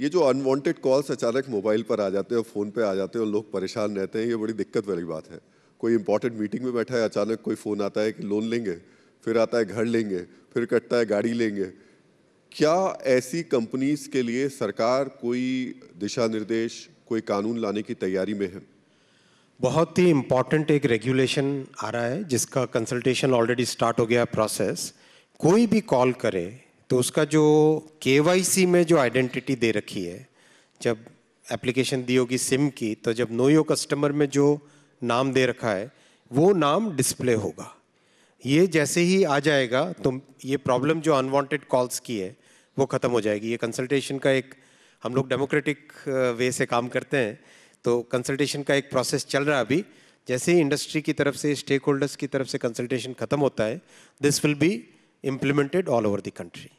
ये जो unwanted calls अचानक मोबाइल पर आ जाते हैं और फ़ोन पे आ जाते हैं और लोग परेशान रहते हैं ये बड़ी दिक्कत वाली बात है कोई इंपॉर्टेंट मीटिंग में बैठा है अचानक कोई फ़ोन आता है कि लोन लेंगे फिर आता है घर लेंगे फिर कटता है गाड़ी लेंगे क्या ऐसी कंपनीज के लिए सरकार कोई दिशा निर्देश कोई कानून लाने की तैयारी में है बहुत ही इम्पॉर्टेंट एक रेगुलेशन आ रहा है जिसका कंसल्टेशन ऑलरेडी स्टार्ट हो गया प्रोसेस कोई भी कॉल करे तो उसका जो के में जो आइडेंटिटी दे रखी है जब एप्लीकेशन दी होगी सिम की तो जब नो यो कस्टमर में जो नाम दे रखा है वो नाम डिस्प्ले होगा ये जैसे ही आ जाएगा तो ये प्रॉब्लम जो अनवांटेड कॉल्स की है वो ख़त्म हो जाएगी ये कंसल्टेशन का एक हम लोग डेमोक्रेटिक वे से काम करते हैं तो कंसल्टेशन का एक प्रोसेस चल रहा है अभी जैसे ही इंडस्ट्री की तरफ से स्टेक होल्डर्स की तरफ से कंसल्टेशन ख़त्म होता है this will be implemented all over the country.